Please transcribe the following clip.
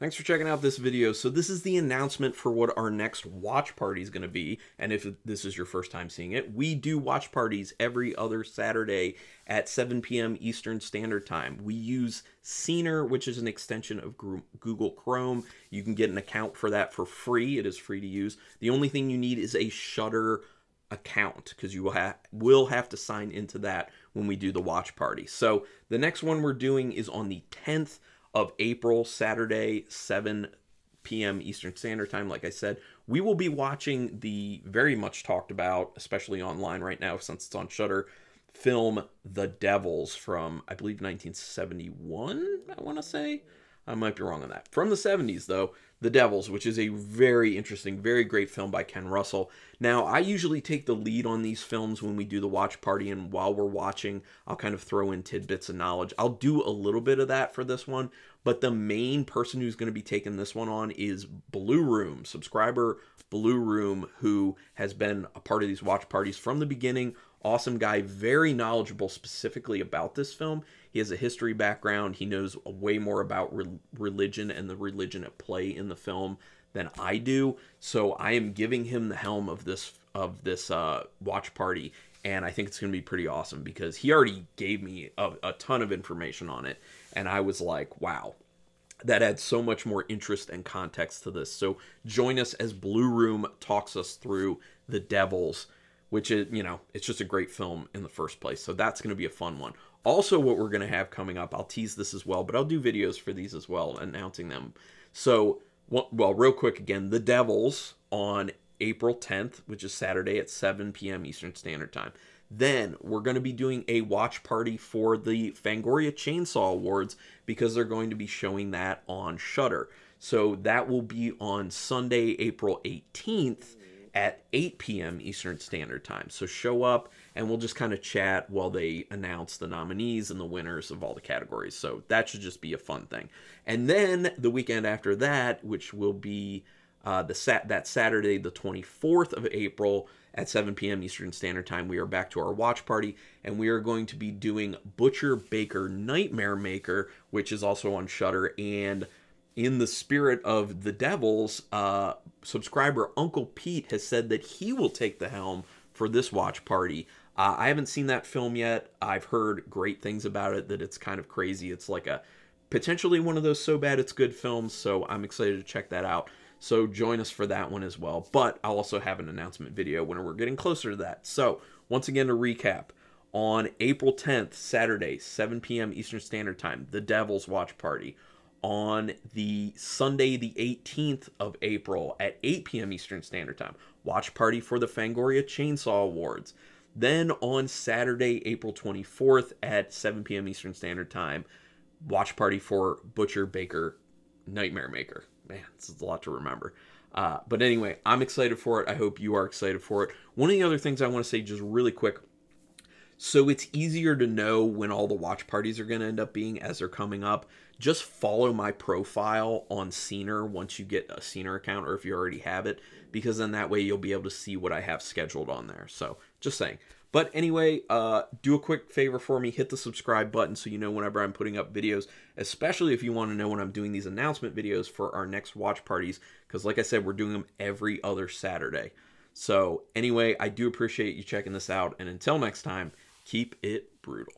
Thanks for checking out this video. So this is the announcement for what our next watch party is going to be. And if this is your first time seeing it, we do watch parties every other Saturday at 7 p.m. Eastern Standard Time. We use Scener, which is an extension of Google Chrome. You can get an account for that for free. It is free to use. The only thing you need is a Shutter account because you will, ha will have to sign into that when we do the watch party. So the next one we're doing is on the 10th of April, Saturday, 7 p.m. Eastern Standard Time. Like I said, we will be watching the very much talked about, especially online right now since it's on Shutter, film The Devils from I believe 1971. I want to say I might be wrong on that. From the 70s though, the Devils, which is a very interesting, very great film by Ken Russell. Now, I usually take the lead on these films when we do the watch party, and while we're watching, I'll kind of throw in tidbits of knowledge. I'll do a little bit of that for this one, but the main person who's going to be taking this one on is Blue Room, subscriber Blue Room, who has been a part of these watch parties from the beginning. Awesome guy, very knowledgeable specifically about this film. He has a history background. He knows way more about re religion and the religion at play in in the film than I do. So I am giving him the helm of this of this uh, watch party, and I think it's going to be pretty awesome because he already gave me a, a ton of information on it, and I was like, wow. That adds so much more interest and context to this. So join us as Blue Room talks us through the Devils, which is, you know, it's just a great film in the first place. So that's going to be a fun one. Also, what we're going to have coming up, I'll tease this as well, but I'll do videos for these as well, announcing them. So well, real quick again, the Devils on April 10th, which is Saturday at 7 p.m. Eastern Standard Time. Then we're going to be doing a watch party for the Fangoria Chainsaw Awards because they're going to be showing that on Shutter. So that will be on Sunday, April 18th at 8 p.m. Eastern Standard Time. So show up and we'll just kind of chat while they announce the nominees and the winners of all the categories. So that should just be a fun thing. And then the weekend after that, which will be uh, the sat that Saturday, the 24th of April at 7 p.m. Eastern Standard Time, we are back to our watch party, and we are going to be doing Butcher Baker Nightmare Maker, which is also on Shutter, and in the spirit of the Devils, uh, subscriber Uncle Pete has said that he will take the helm for this watch party. Uh, I haven't seen that film yet. I've heard great things about it, that it's kind of crazy. It's like a potentially one of those so bad it's good films, so I'm excited to check that out. So join us for that one as well. But I'll also have an announcement video when we're getting closer to that. So, once again, to recap on April 10th, Saturday, 7 p.m. Eastern Standard Time, the Devil's Watch Party on the Sunday, the 18th of April at 8 p.m. Eastern Standard Time. Watch party for the Fangoria Chainsaw Awards. Then on Saturday, April 24th at 7 p.m. Eastern Standard Time, watch party for Butcher Baker Nightmare Maker. Man, this is a lot to remember. Uh, but anyway, I'm excited for it. I hope you are excited for it. One of the other things I want to say just really quick so it's easier to know when all the watch parties are going to end up being as they're coming up. Just follow my profile on Scener once you get a Scener account or if you already have it, because then that way you'll be able to see what I have scheduled on there. So just saying. But anyway, uh, do a quick favor for me. Hit the subscribe button so you know whenever I'm putting up videos, especially if you want to know when I'm doing these announcement videos for our next watch parties. Because like I said, we're doing them every other Saturday. So anyway, I do appreciate you checking this out. And until next time, Keep it brutal.